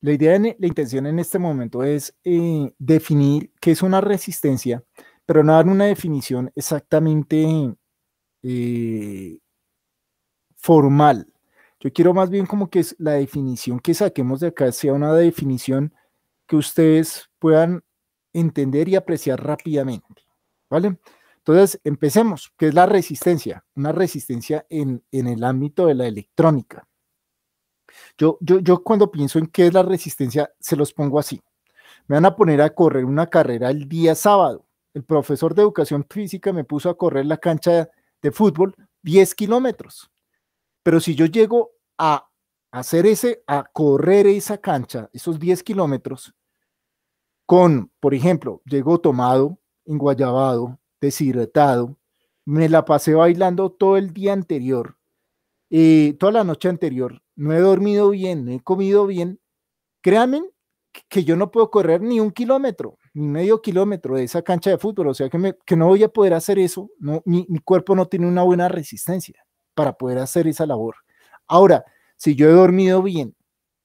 La idea, e, la intención en este momento es eh, definir qué es una resistencia, pero no dar una definición exactamente eh, formal. Yo quiero más bien como que la definición que saquemos de acá sea una definición que ustedes puedan entender y apreciar rápidamente. ¿Vale? Entonces, empecemos. ¿Qué es la resistencia? Una resistencia en el ámbito de la electrónica. Yo, cuando pienso en qué es la resistencia, se los pongo así. Me van a poner a correr una carrera el día sábado. El profesor de educación física me puso a correr la cancha de fútbol 10 kilómetros. Pero si yo llego a hacer ese, a correr esa cancha, esos 10 kilómetros, con, por ejemplo, llego tomado, enguayabado, deshidratado, me la pasé bailando todo el día anterior, eh, toda la noche anterior, no he dormido bien, no he comido bien, créanme que yo no puedo correr ni un kilómetro, ni medio kilómetro de esa cancha de fútbol, o sea que, no voy a poder hacer eso, no, mi, cuerpo no tiene una buena resistencia para poder hacer esa labor. Ahora, si yo he dormido bien,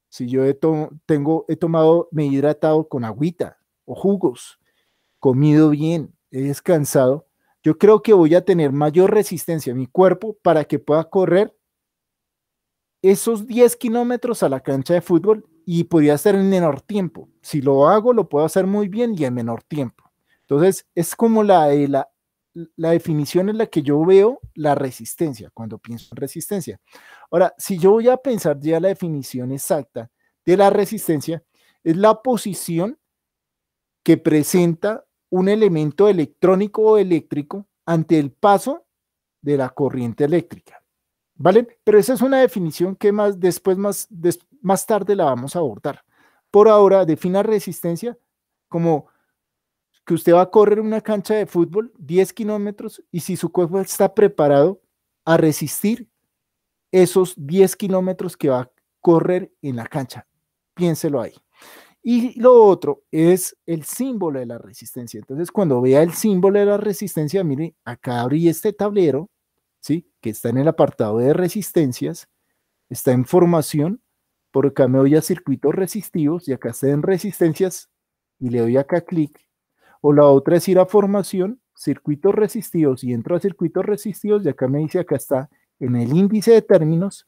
si yo he, tengo, he tomado, me he hidratado con agüita o jugos, comido bien, he descansado, yo creo que voy a tener mayor resistencia en mi cuerpo para que pueda correr esos 10 kilómetros a la cancha de fútbol y podría ser en menor tiempo. Si lo hago, lo puedo hacer muy bien y en menor tiempo. Entonces, es como la, eh, la, la definición en la que yo veo la resistencia, cuando pienso en resistencia. Ahora, si yo voy a pensar ya la definición exacta de la resistencia, es la posición que presenta un elemento electrónico o eléctrico ante el paso de la corriente eléctrica. ¿Vale? Pero esa es una definición que más después, más, más tarde la vamos a abordar. Por ahora, defina resistencia como que usted va a correr una cancha de fútbol 10 kilómetros y si su cuerpo está preparado a resistir esos 10 kilómetros que va a correr en la cancha. Piénselo ahí. Y lo otro es el símbolo de la resistencia. Entonces, cuando vea el símbolo de la resistencia, mire, acá abrí este tablero que está en el apartado de resistencias, está en formación, por acá me voy a circuitos resistivos y acá está en resistencias y le doy acá clic. O la otra es ir a formación, circuitos resistivos y entro a circuitos resistivos y acá me dice acá está en el índice de términos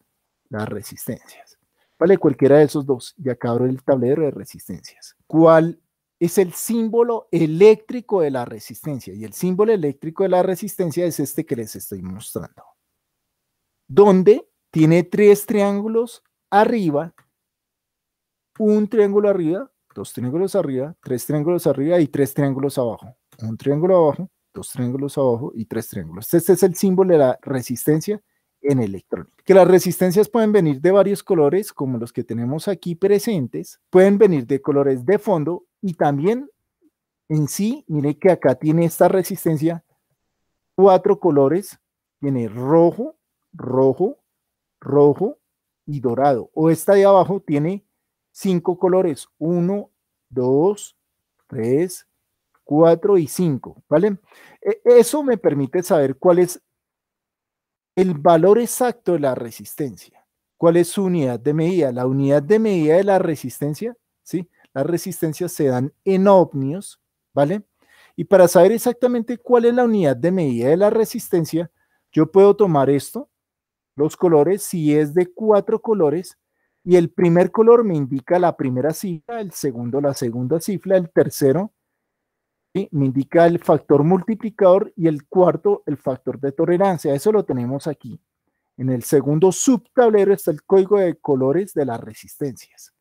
las resistencias. Vale, cualquiera de esos dos. Y acá abro el tablero de resistencias. ¿Cuál es el símbolo eléctrico de la resistencia. Y el símbolo eléctrico de la resistencia es este que les estoy mostrando, donde tiene tres triángulos arriba, un triángulo arriba, dos triángulos arriba, tres triángulos arriba y tres triángulos abajo. Un triángulo abajo, dos triángulos abajo y tres triángulos. Este es el símbolo de la resistencia en electrónica. Que las resistencias pueden venir de varios colores, como los que tenemos aquí presentes, pueden venir de colores de fondo y también en sí, mire que acá tiene esta resistencia, cuatro colores, tiene rojo, rojo, rojo y dorado. O esta de abajo tiene cinco colores, uno, dos, tres, cuatro y cinco, ¿vale? E, eso me permite saber cuál es el valor exacto de la resistencia. ¿Cuál es su unidad de medida? La unidad de medida de la resistencia, ¿sí? Las resistencias se dan en ohmios, ¿vale? Y para saber exactamente cuál es la unidad de medida de la resistencia, yo puedo tomar esto, los colores, si es de cuatro colores, y el primer color me indica la primera cifra, el segundo la segunda cifra, el tercero me indica el factor multiplicador y el cuarto el factor de tolerancia. Eso lo tenemos aquí. En el segundo subtablero está el código de colores de las resistencias.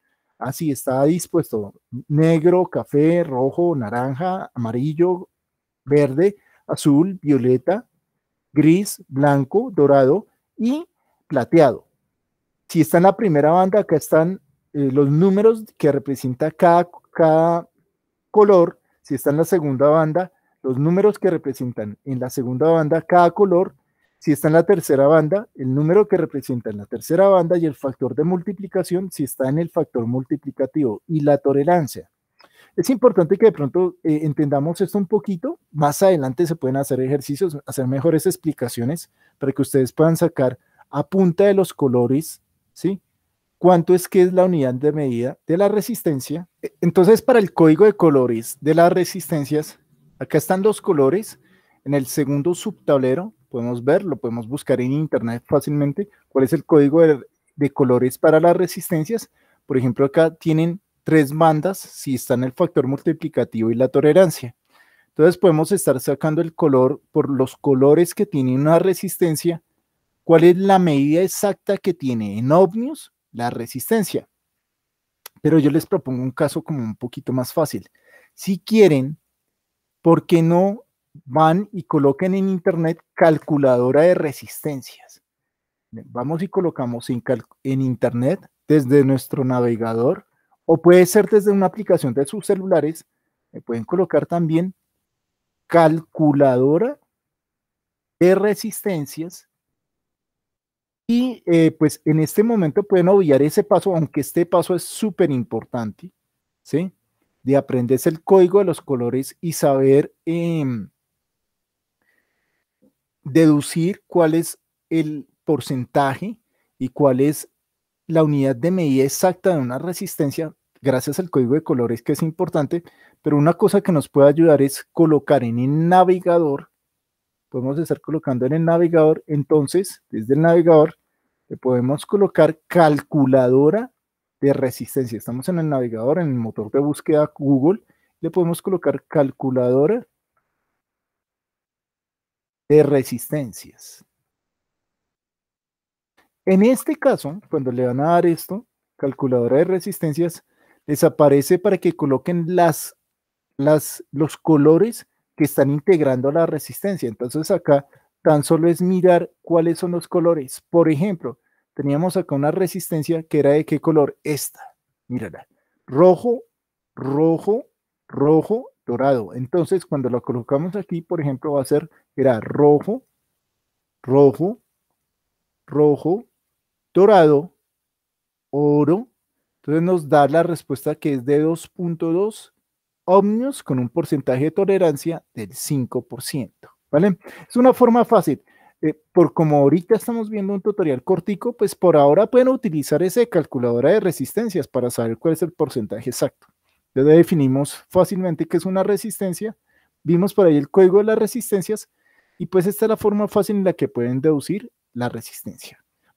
Así está dispuesto negro, café, rojo, naranja, amarillo, verde, azul, violeta, gris, blanco, dorado y plateado. Si está en la primera banda, acá están eh, los números que representa cada, cada color. Si está en la segunda banda, los números que representan en la segunda banda cada color si está en la tercera banda, el número que representa en la tercera banda y el factor de multiplicación si está en el factor multiplicativo y la tolerancia. Es importante que de pronto eh, entendamos esto un poquito. Más adelante se pueden hacer ejercicios, hacer mejores explicaciones para que ustedes puedan sacar a punta de los colores, ¿sí? ¿Cuánto es que es la unidad de medida de la resistencia? E, entonces, para el código de colores de las resistencias, acá están los colores. En el segundo subtablero podemos verlo, podemos buscar en internet fácilmente cuál es el código de, colores para las resistencias. Por ejemplo, acá tienen tres bandas si están el factor multiplicativo y la tolerancia. Entonces podemos estar sacando el color por los colores que tiene una resistencia. ¿Cuál es la medida exacta que tiene en ohmios la resistencia? Pero yo les propongo un caso como un poquito más fácil. Si quieren, ¿por qué no van y coloquen en internet calculadora de resistencias. Vamos y colocamos en, internet desde nuestro navegador o puede ser desde una aplicación de sus celulares. pueden colocar también calculadora de resistencias y eh, pues en este momento pueden obviar ese paso, aunque este paso es súper importante, ¿sí? De aprenderse el código de los colores y saber em, deducir cuál es el porcentaje y cuál es la unidad de medida exacta de una resistencia gracias al código de colores que es importante, pero una cosa que nos puede ayudar es colocar en el navegador, podemos estar colocando en el navegador, entonces desde el navegador le podemos colocar calculadora de resistencia. Estamos en el navegador, en el motor de búsqueda Google, le podemos colocar calculadora de resistencias. En este caso, cuando le van a dar esto, calculadora de resistencias, les aparece para que coloquen las, las, los colores que están integrando la resistencia. Entonces acá tan solo es mirar cuáles son los colores. Por ejemplo, teníamos acá una resistencia que era de qué color? Esta, mírala. Rojo, rojo, rojo dorado. Entonces, cuando lo colocamos aquí, por ejemplo, va a ser, era rojo, rojo, rojo, dorado, oro. Entonces nos da la respuesta que es de 2.2 ohmios con un porcentaje de tolerancia del 5%. ¿Vale? Es una forma fácil. Eh, por como ahorita estamos viendo un tutorial cortico, pues por ahora pueden utilizar esa calculadora de resistencias para saber cuál es el porcentaje exacto definimos fácilmente que es una resistencia. Vimos por ahí el código de las resistencias y pues esta es la forma fácil en la que pueden deducir la resistencia.